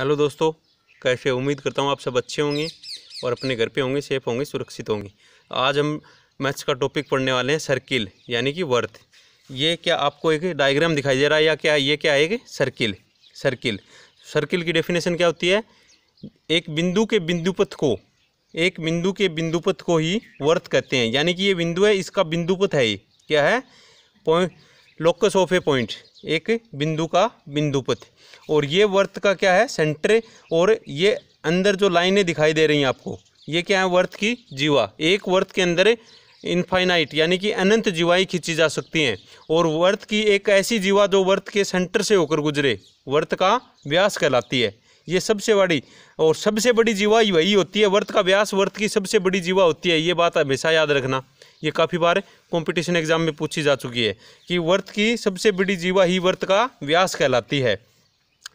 hello दोस्तों कैसे उम्मीद करता हूँ आप सब अच्छे होंगे और अपने घर पे होंगे सेफ होंगे सुरक्षित होंगे आज हम मैथ्स का टॉपिक पढ़ने वाले हैं सर्किल यानी कि वर्थ ये क्या आपको एक डायग्राम दिखाई दे रहा है या क्या ये क्या है कि सर्किल सर्किल सर्किल की डेफिनेशन क्या होती है एक बिंदु के बिंदुपथ को एक बिंदु के बिंदुपथ को ही वर्थ कहते हैं यानी कि ये बिंदु है इसका बिंदुपथ है ये क्या है point locus of a point एक बिंदु का बिंदुपथ और ये वर्त का क्या है सेंटर और ये अंदर जो लाइनें दिखाई दे रही हैं आपको ये क्या है वर्त की जीवा एक वर्त के अंदर इनफाइनाइट यानी कि अनंत जीवाएं खींची जा सकती हैं और वर्त की एक ऐसी जीवा जो वर्त के सेंटर से होकर गुजरे वर्त का व्यास कहलाती है ये सबसे बड़ी और सबसे बड़ी जीवा वही होती है वर्त का व्यास वर्त की सबसे बड़ी जीवा होती है ये बात हमेशा याद रखना ये काफ़ी बार कंपटीशन एग्जाम में पूछी जा चुकी है कि वर्त की सबसे बड़ी जीवा ही वर्त का व्यास कहलाती है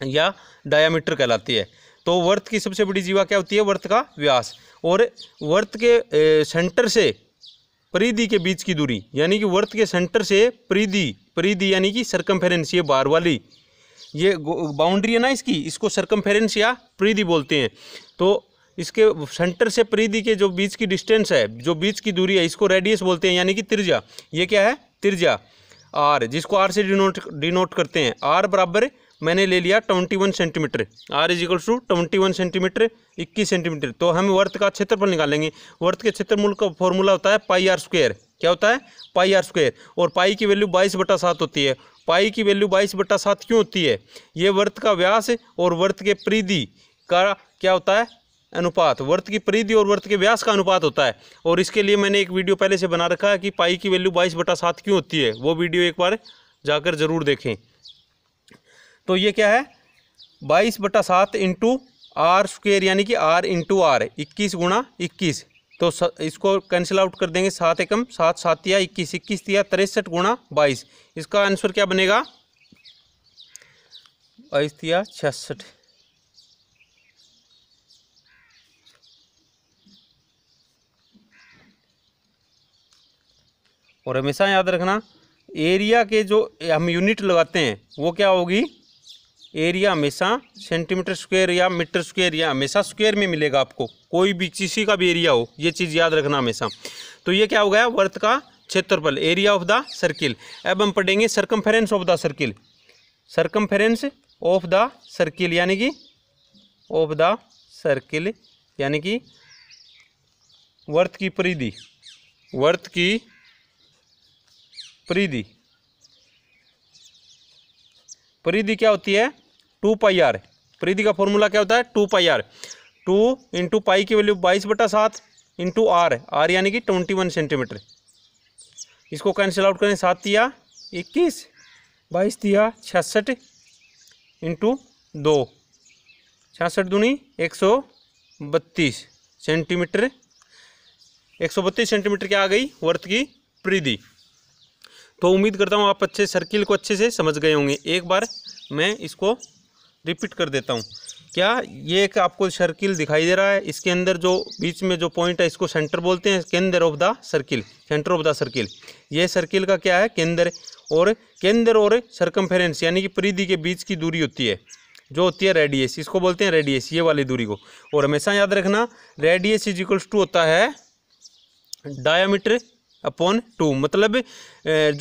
या डायामीटर कहलाती है तो वर्त की सबसे बड़ी जीवा क्या होती है वर्त का व्यास और वर्त के सेंटर से परिधि के बीच की दूरी यानी कि वर्त के सेंटर से परिधि परिधि यानी कि सरकमफेरेंस ये बार वाली ये बाउंड्री है ना इसकी इसको सरकमफेरेंस या परिधि बोलते हैं तो इसके सेंटर से परिधि के जो बीच की डिस्टेंस है जो बीच की दूरी है इसको रेडियस बोलते हैं यानी कि त्रिज्या ये क्या है त्रिज्या आर जिसको आर से डिनोट डिनोट करते हैं आर बराबर मैंने ले लिया twenty one centimetre R is equal to twenty one centimetre इक्कीस सेंटीमीटर तो हम वर्थ का क्षेत्रफल निकालेंगे वर्थ के मूल का फॉर्मूला होता है पाई आर स्क्वेयर क्या होता है पाई आर स्क्वेयर और पाई की वैल्यू बाईस बटा सात होती है पाई की वैल्यू बाईस बटा सात क्यों होती है ये वर्त का व्यास और वर्त के परिधि का क्या होता है अनुपात वर्त की परिधि और वर्त के व्यास का अनुपात होता है और इसके लिए मैंने एक वीडियो पहले से बना रखा है कि पाई की वैल्यू बाईस बटा सात क्यों होती है वो वीडियो एक बार जाकर ज़रूर देखें तो ये क्या है बाईस बटा सात इंटू आर स्क्वेयर यानी कि आर इंटू आर इक्कीस गुणा इक्कीस तो इसको कैंसिल आउट कर देंगे सात एकम सात सात या इक्कीस इक्कीस या तिरसठ गुणा बाईस इसका आंसर क्या बनेगा बाईस या छियासठ और हमेशा याद रखना एरिया के जो हम यूनिट लगाते हैं वो क्या होगी एरिया हमेशा सेंटीमीटर स्क्वायर या मीटर स्क्वायर या हमेशा स्क्वायर में मिलेगा आपको कोई भी किसी का भी एरिया हो ये चीज़ याद रखना हमेशा तो ये क्या हो गया वर्थ का क्षेत्रफल एरिया ऑफ द सर्किल अब हम पढ़ेंगे circumference of the circle circumference of the circle यानी कि ऑफ द सर्किल यानी कि वर्थ की परिधि वर्थ की परिधि परिधि क्या होती है टू पाई आर परिधि का फॉर्मूला क्या होता है two pi R two into pi की वैल्यू बाईस बटा सात इंटू आर आर यानी कि ट्वेंटी वन सेंटीमीटर इसको कैंसिल आउट करें सात दिया इक्कीस बाईस दिया छियासठ इंटू दो छियासठ दूनी एक सौ बत्तीस सेंटीमीटर एक सौ बत्तीस सेंटीमीटर क्या आ गई वर्त की परिधि तो उम्मीद करता हूँ आप अच्छे सर्किल को अच्छे से समझ गए होंगे एक बार मैं इसको रिपीट कर देता हूँ क्या ये एक आपको सर्किल दिखाई दे रहा है इसके अंदर जो बीच में जो पॉइंट है इसको सेंटर बोलते हैं केंद्र of the circle centre of the circle ये सर्किल का क्या है केंद्र और केंद्र और सरकमफेरेंस यानी कि परिधि के बीच की दूरी होती है जो होती है रेडियस इसको बोलते हैं रेडियस ये वाली दूरी को और हमेशा याद रखना रेडियस इज इक्वल्स टू होता है डायामीटर अपॉन टू मतलब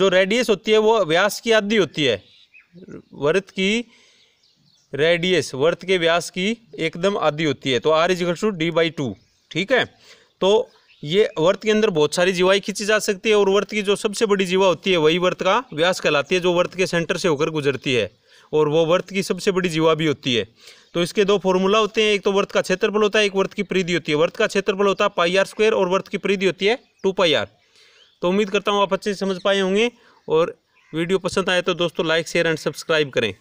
जो रेडियस होती है वो व्यास की आधी होती है वर्त की रेडियस वर्त के व्यास की एकदम आधी होती है तो R is two D by two ठीक है तो ये वर्त के अंदर बहुत सारी जीवाएं खींची जा सकती है और वर्त की जो सबसे बड़ी जीवा होती है वही वर्त का व्यास कहलाती है जो वर्त के सेंटर से होकर गुजरती है और वो वर्त की सबसे बड़ी जीवा भी होती है तो इसके दो फॉर्मूला होते हैं एक तो वर्त का क्षेत्रफल होता है एक वर्त की प्रीधि होती है वर्त का क्षेत्रफल होता है पाई आर स्क्वेयर और वर्त की प्रीधि होती है टू पाई आर तो उम्मीद करता हूँ आप अच्छे से समझ पाए होंगे और वीडियो पसंद आए तो दोस्तों लाइक शेयर एंड सब्सक्राइब करें